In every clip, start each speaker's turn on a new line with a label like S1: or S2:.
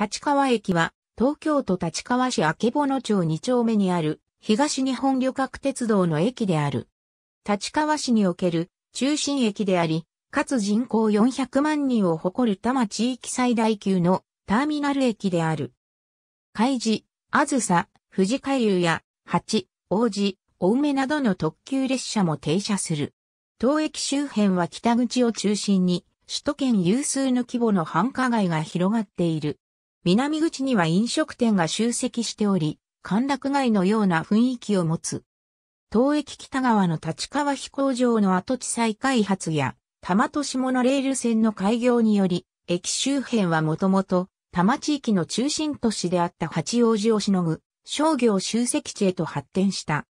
S1: 立川駅は、東京都立川市曙町2丁目にある、東日本旅客鉄道の駅である。立川市における中心駅であり、かつ人口400万人を誇る多摩地域最大級のターミナル駅である。海事、あずさ、富士海流や、八、王子、青梅などの特急列車も停車する。当駅周辺は北口を中心に、首都圏有数の規模の繁華街が広がっている。南口には飲食店が集積しており、歓楽街のような雰囲気を持つ。東駅北側の立川飛行場の跡地再開発や、多摩都市モノレール線の開業により、駅周辺はもともと、多摩地域の中心都市であった八王子をしのぐ、商業集積地へと発展した。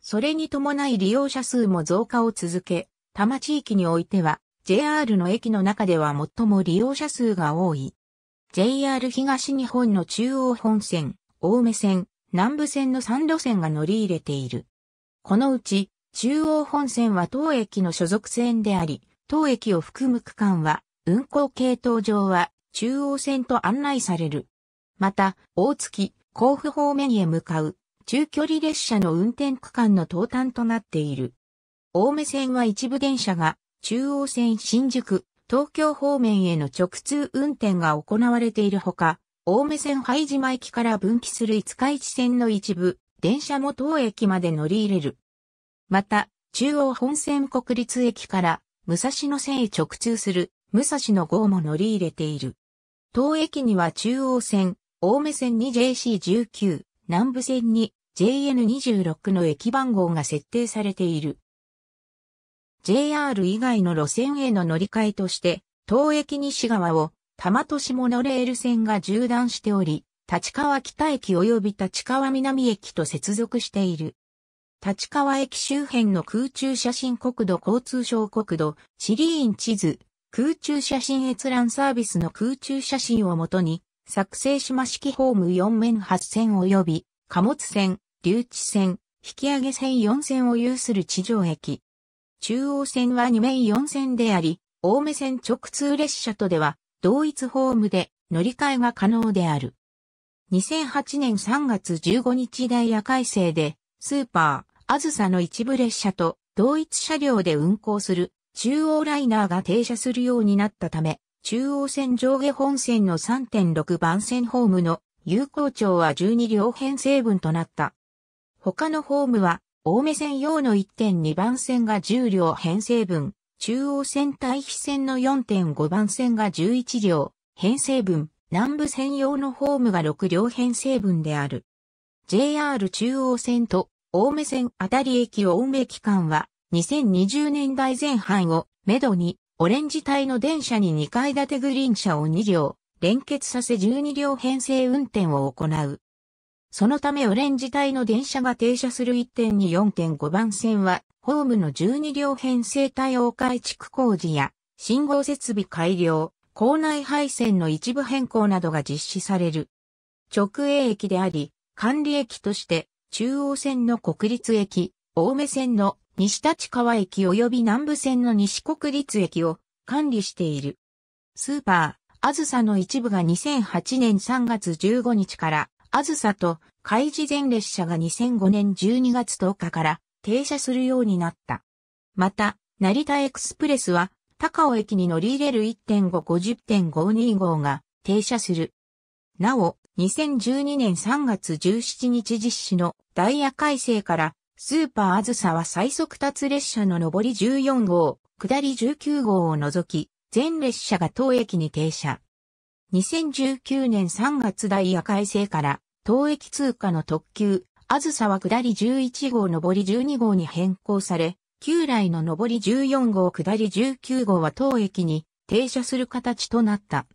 S1: それに伴い利用者数も増加を続け、多摩地域においては、JR の駅の中では最も利用者数が多い。JR 東日本の中央本線、青梅線、南部線の3路線が乗り入れている。このうち、中央本線は当駅の所属線であり、当駅を含む区間は、運行系統上は中央線と案内される。また、大月、甲府方面へ向かう中距離列車の運転区間の東端となっている。青梅線は一部電車が中央線新宿、東京方面への直通運転が行われているほか、青梅線拝島駅から分岐する五日市線の一部、電車も当駅まで乗り入れる。また、中央本線国立駅から武蔵野線へ直通する武蔵野号も乗り入れている。当駅には中央線、青梅線に JC19、南部線に JN26 の駅番号が設定されている。JR 以外の路線への乗り換えとして、東駅西側を、多摩都市モノレール線が縦断しており、立川北駅及び立川南駅と接続している。立川駅周辺の空中写真国土交通省国土、地リーン地図、空中写真閲覧サービスの空中写真をもとに、作成島式ホーム4面8線及び、貨物線、留置線、引上げ線4線を有する地上駅、中央線は2面4線であり、青梅線直通列車とでは同一ホームで乗り換えが可能である。2008年3月15日ダイヤ改正で、スーパー、あずさの一部列車と同一車両で運行する中央ライナーが停車するようになったため、中央線上下本線の3.6番線ホームの有効長は12両編成分となった。他のホームは青梅線用の1.2番線が10両編成分、中央線対比線の4.5番線が11両編成分、南部線用のホームが6両編成分である。JR 中央線と青梅線あたり駅青梅機間は2020年代前半をめどにオレンジ帯の電車に2階建てグリーン車を2両連結させ12両編成運転を行う。そのためオレンジ帯の電車が停車する1.2.4.5番線は、ホームの12両編成対応改築工事や、信号設備改良、校内配線の一部変更などが実施される。直営駅であり、管理駅として、中央線の国立駅、青梅線の西立川駅及び南部線の西国立駅を管理している。スーパー、あずさの一部が2008年3月15日からあずさと開示前列車が2005年12月10日から停車するようになった。また、成田エクスプレスは高尾駅に乗り入れる1.550.52号が停車する。なお、2012年3月17日実施のダイヤ改正から、スーパーあずさは最速達列車の上り14号、下り19号を除き、全列車が当駅に停車。2019年3月ダイヤ改正から、東駅通過の特急、あずさは下り11号上り12号に変更され、旧来の上り14号下り19号は当駅に停車する形となった。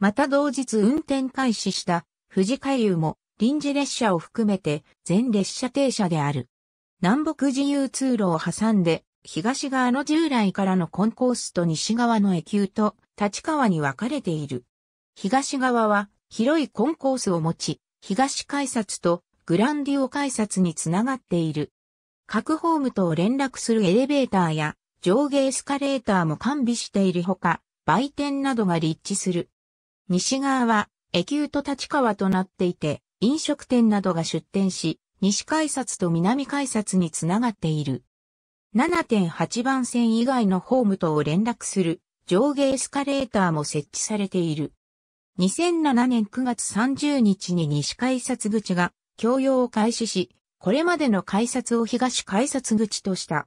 S1: また同日運転開始した富士海流も臨時列車を含めて全列車停車である。南北自由通路を挟んで東側の従来からのコンコースと西側の駅と立川に分かれている。東側は広いコンコースを持ち、東改札とグランディオ改札につながっている。各ホームと連絡するエレベーターや上下エスカレーターも完備しているほか、売店などが立地する。西側は、エキュート立川となっていて、飲食店などが出店し、西改札と南改札につながっている。7.8番線以外のホームとを連絡する上下エスカレーターも設置されている。2007年9月30日に西改札口が供用を開始し、これまでの改札を東改札口とした。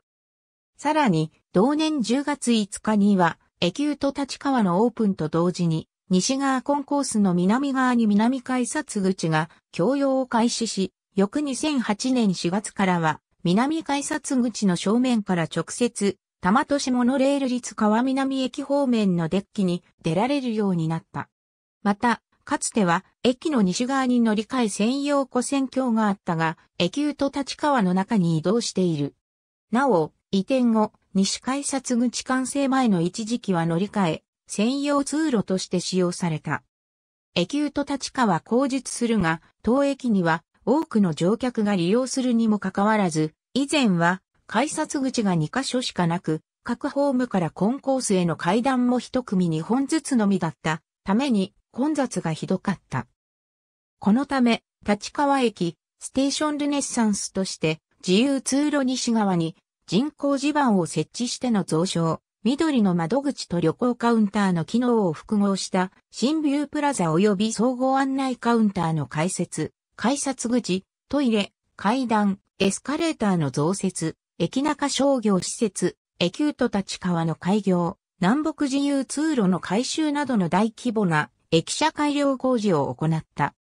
S1: さらに、同年10月5日には、駅宇と立川のオープンと同時に、西側コンコースの南側に南改札口が供用を開始し、翌2008年4月からは、南改札口の正面から直接、多摩都市モノレール立川南駅方面のデッキに出られるようになった。また、かつては駅の西側に乗り換え専用跨線橋があったが、駅宇と立川の中に移動している。なお、移転後、西改札口完成前の一時期は乗り換え、専用通路として使用された。駅宇と立川口述するが、当駅には多くの乗客が利用するにもかかわらず、以前は改札口が2カ所しかなく、各ホームからコンコースへの階段も一組2本ずつのみだったために混雑がひどかった。このため、立川駅、ステーションルネッサンスとして、自由通路西側に人工地盤を設置しての増床、緑の窓口と旅行カウンターの機能を複合した新ビュープラザ及び総合案内カウンターの開設、改札口、トイレ、階段、エスカレーターの増設、駅中商業施設、エキュート立川の開業、南北自由通路の改修などの大規模な駅舎改良工事を行った。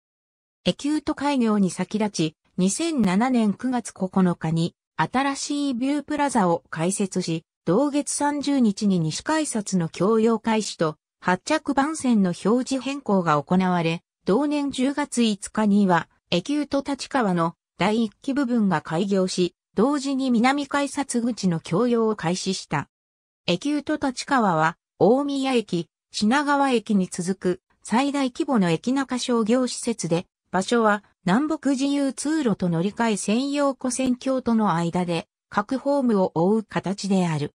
S1: エキュート開業に先立ち、2007年9月9日に新しいビュープラザを開設し、同月30日に西改札の共用開始と発着番線の表示変更が行われ、同年10月5日には、エキュート立川の第1期部分が開業し、同時に南改札口の共用を開始した。エキュート立川は、大宮駅、品川駅に続く最大規模の駅中商業施設で、場所は南北自由通路と乗り換え専用古線橋との間で、各ホームを覆う形である。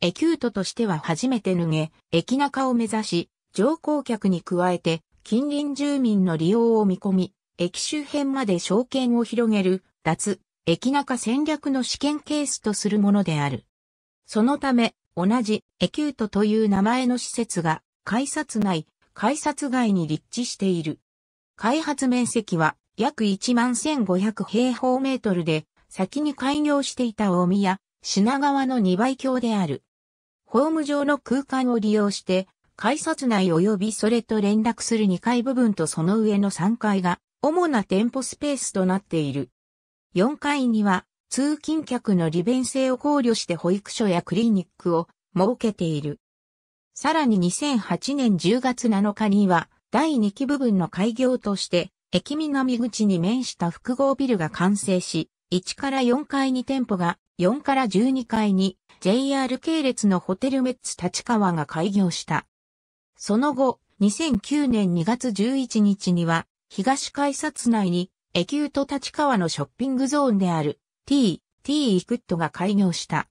S1: エキュートとしては初めて脱げ、駅中を目指し、乗降客に加えて、近隣住民の利用を見込み、駅周辺まで証券を広げる、脱、駅中戦略の試験ケースとするものである。そのため、同じエキュートという名前の施設が、改札内、改札外に立地している。開発面積は約11,500平方メートルで、先に開業していた大宮、品川の2倍強である。ホーム上の空間を利用して、改札内及びそれと連絡する2階部分とその上の3階が、主な店舗スペースとなっている。4階には、通勤客の利便性を考慮して保育所やクリニックを設けている。さらに2008年10月7日には、第2期部分の開業として、駅南口に面した複合ビルが完成し、1から4階に店舗が、4から12階に JR 系列のホテルメッツ立川が開業した。その後、2009年2月11日には、東改札内に、エキュート立川のショッピングゾーンである T、T イクットが開業した。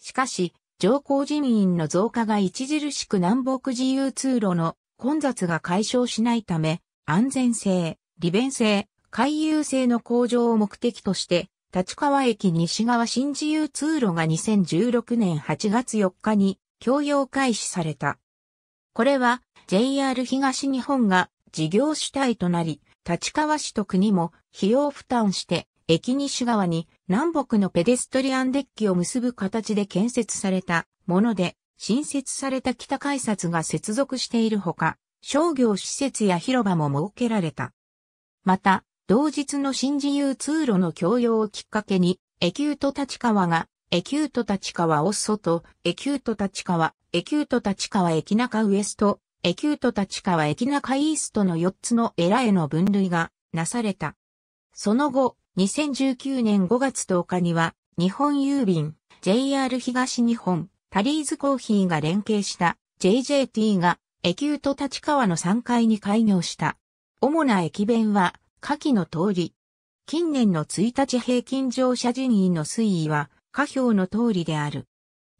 S1: しかし、乗降人員の増加が著しく南北自由通路の混雑が解消しないため、安全性、利便性、回遊性の向上を目的として、立川駅西側新自由通路が2016年8月4日に供用開始された。これは JR 東日本が事業主体となり、立川市と国も費用負担して駅西側に南北のペデストリアンデッキを結ぶ形で建設されたもので、新設された北改札が接続しているほか、商業施設や広場も設けられた。また、同日の新自由通路の共用をきっかけに、エキュート立川が、エキュート立川オッソと、エキュート立川、エキュート立川駅中ウエスト、エキュート立川駅中イーストの4つのエラへの分類がなされた。その後、2019年5月10日には、日本郵便、JR 東日本、タリーズコーヒーが連携した JJT が、エキュート立川の3階に開業した。主な駅弁は、下記の通り。近年の1日平均乗車人員の推移は、下表の通りである。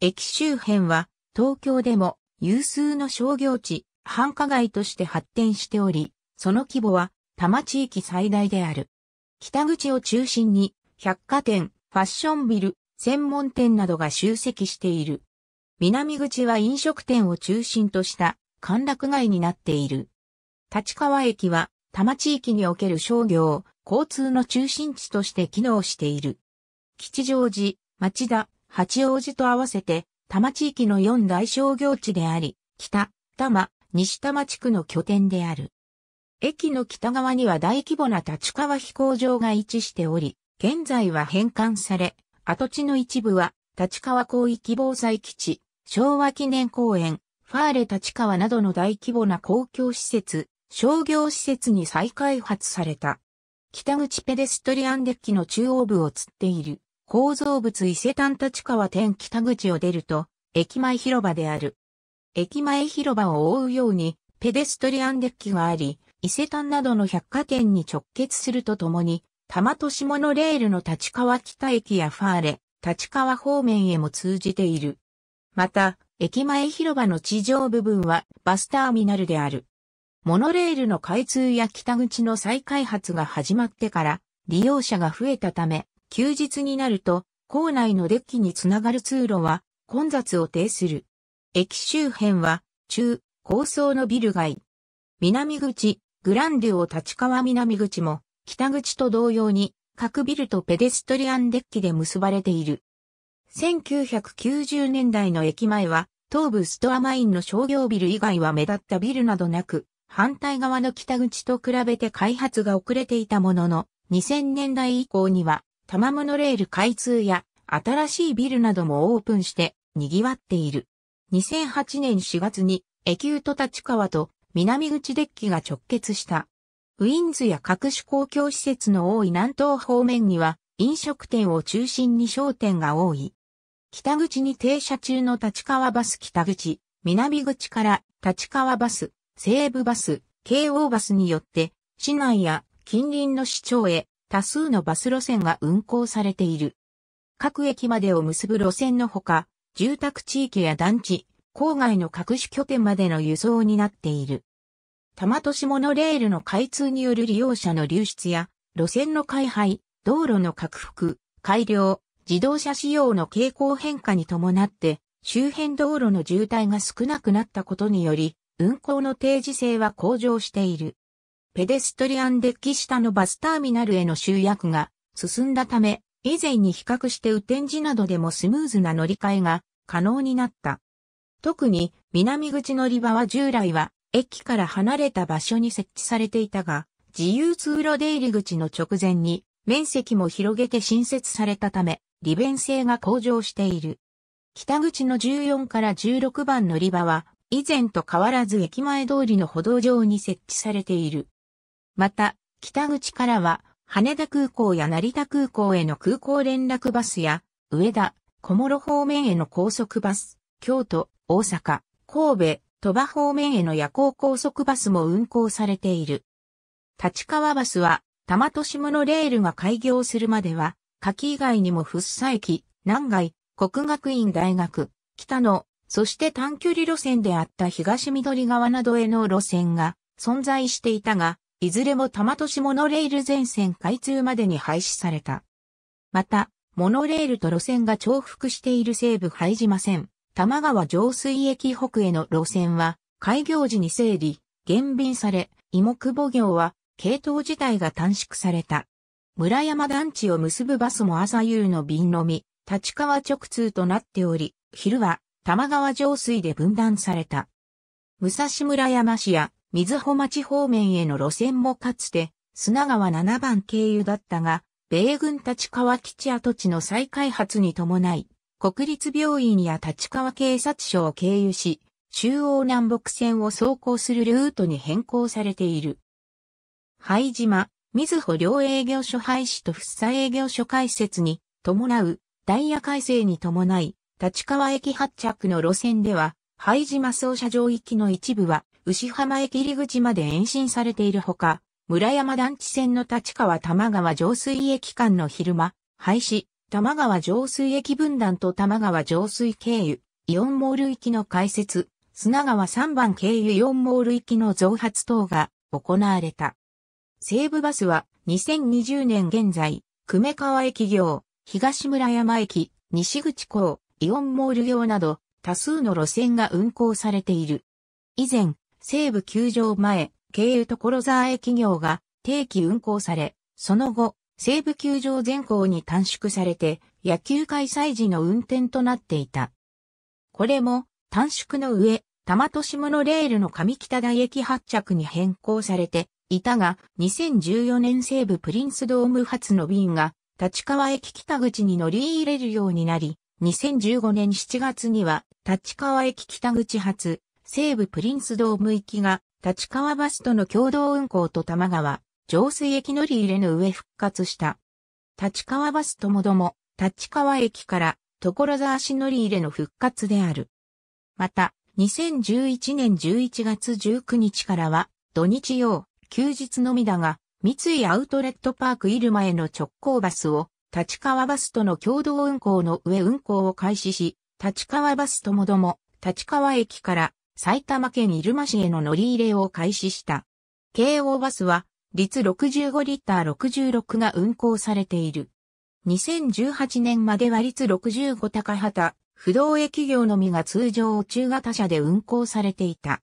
S1: 駅周辺は、東京でも有数の商業地、繁華街として発展しており、その規模は多摩地域最大である。北口を中心に百貨店、ファッションビル、専門店などが集積している。南口は飲食店を中心とした歓楽街になっている。立川駅は多摩地域における商業、交通の中心地として機能している。吉祥寺、町田、八王子と合わせて多摩地域の4大商業地であり、北、多摩、西多摩地区の拠点である。駅の北側には大規模な立川飛行場が位置しており、現在は返還され、跡地の一部は立川広域防災基地、昭和記念公園、ファーレ立川などの大規模な公共施設、商業施設に再開発された。北口ペデストリアンデッキの中央部を釣っている構造物伊勢丹立川店北口を出ると、駅前広場である。駅前広場を覆うようにペデストリアンデッキがあり、伊勢丹などの百貨店に直結するとともに、多摩都市モノレールの立川北駅やファーレ、立川方面へも通じている。また、駅前広場の地上部分はバスターミナルである。モノレールの開通や北口の再開発が始まってから利用者が増えたため、休日になると構内のデッキにつながる通路は混雑を呈する。駅周辺は中高層のビル街。南口、グランデュオ立川南口も、北口と同様に、各ビルとペデストリアンデッキで結ばれている。1990年代の駅前は、東部ストアマインの商業ビル以外は目立ったビルなどなく、反対側の北口と比べて開発が遅れていたものの、2000年代以降には、玉物レール開通や、新しいビルなどもオープンして、賑わっている。2008年4月に、エキュート立川と南口デッキが直結した。ウィンズや各種公共施設の多い南東方面には飲食店を中心に商店が多い。北口に停車中の立川バス北口、南口から立川バス、西部バス、京王バスによって市内や近隣の市町へ多数のバス路線が運行されている。各駅までを結ぶ路線のほか、住宅地域や団地、郊外の各種拠点までの輸送になっている。多摩都市モノレールの開通による利用者の流出や、路線の開廃、道路の拡幅、改良、自動車使用の傾向変化に伴って、周辺道路の渋滞が少なくなったことにより、運行の定時性は向上している。ペデストリアンデッキ下のバスターミナルへの集約が進んだため、以前に比較して雨天時などでもスムーズな乗り換えが可能になった。特に南口乗り場は従来は駅から離れた場所に設置されていたが、自由通路出入り口の直前に面積も広げて新設されたため、利便性が向上している。北口の14から16番乗り場は、以前と変わらず駅前通りの歩道上に設置されている。また、北口からは、羽田空港や成田空港への空港連絡バスや、上田、小諸方面への高速バス、京都、大阪、神戸、鳥羽方面への夜行高速バスも運行されている。立川バスは、玉都市モノレールが開業するまでは、柿以外にも福生駅、南外、国学院大学、北野、そして短距離路線であった東緑川などへの路線が存在していたが、いずれも玉都市モノレール全線開通までに廃止された。また、モノレールと路線が重複している西部ません。多摩川上水駅北への路線は、開業時に整理、減便され、芋久保業は、系統自体が短縮された。村山団地を結ぶバスも朝夕の便のみ、立川直通となっており、昼は玉川上水で分断された。武蔵村山市や水穂町方面への路線もかつて砂川7番経由だったが、米軍立川基地跡地の再開発に伴い、国立病院や立川警察署を経由し、中央南北線を走行するルートに変更されている。灰島、水穂両営業所廃止と福佐営業所開設に伴うダイヤ改正に伴い、立川駅発着の路線では、灰島操車場行きの一部は、牛浜駅入り口まで延伸されているほか、村山団地線の立川玉川上水駅間の昼間、廃止、玉川上水駅分断と玉川上水経由、イオンモール行きの開設、砂川3番経由イオンモール行きの増発等が行われた。西武バスは2020年現在、久米川駅業、東村山駅、西口港、イオンモール業など多数の路線が運行されている。以前、西武球場前、経由所沢駅業が定期運行され、その後、西武球場全校に短縮されて野球開催時の運転となっていた。これも短縮の上、多摩都市モノレールの上北台駅発着に変更されていたが、2014年西武プリンスドーム発の便が立川駅北口に乗り入れるようになり、2015年7月には立川駅北口発西武プリンスドーム行きが立川バスとの共同運行と多摩川上水駅乗り入れの上復活した。立川バスともども、立川駅から所沢市乗り入れの復活である。また、2011年11月19日からは、土日曜、休日のみだが、三井アウトレットパーク入間への直行バスを、立川バスとの共同運行の上運行を開始し、立川バスともども、立川駅から埼玉県入間市への乗り入れを開始した。京王バスは率65リッター66が運行されている。2018年までは率65高畑、不動営業のみが通常中型車で運行されていた。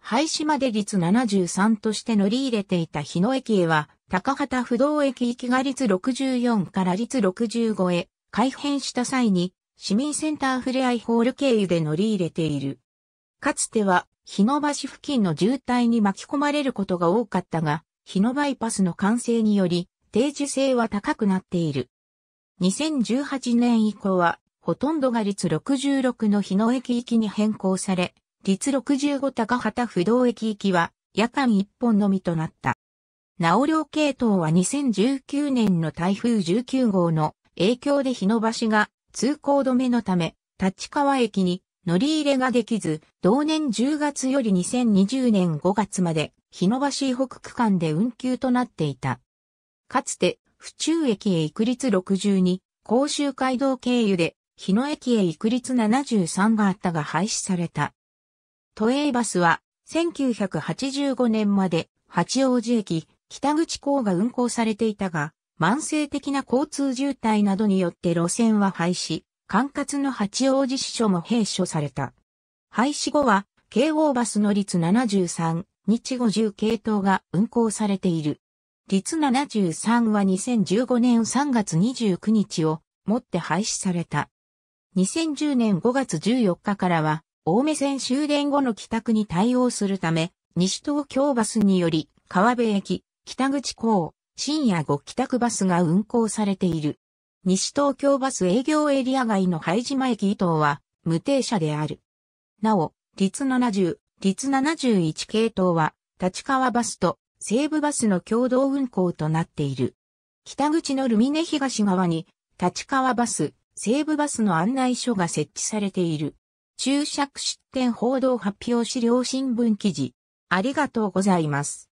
S1: 廃止まで率73として乗り入れていた日野駅へは、高畑不動駅行きが率64から率65へ改変した際に、市民センターふれあいホール経由で乗り入れている。かつては、日野橋付近の渋滞に巻き込まれることが多かったが、日野バイパスの完成により、定時性は高くなっている。2018年以降は、ほとんどが率66の日野駅行きに変更され、率65高畑不動駅行きは、夜間一本のみとなった。直良両系統は2019年の台風19号の影響で日野橋が通行止めのため、立川駅に乗り入れができず、同年10月より2020年5月まで日野橋北区間で運休となっていた。かつて、府中駅へ育率62、甲州街道経由で、日野駅へ育率73があったが廃止された。都営バスは、1985年まで、八王子駅、北口港が運行されていたが、慢性的な交通渋滞などによって路線は廃止、管轄の八王子支所も閉所された。廃止後は、京王バスの率73、日後10系統が運行されている。立73は2015年3月29日をもって廃止された。2010年5月14日からは、青梅線終電後の帰宅に対応するため、西東京バスにより、川辺駅、北口港、深夜後帰宅バスが運行されている。西東京バス営業エリア外の拝島駅伊東は無停車である。なお、立70立71系統は、立川バスと西武バスの共同運行となっている。北口のルミネ東側に、立川バス、西武バスの案内所が設置されている。注釈出展報道発表資料新聞記事。ありがとうございます。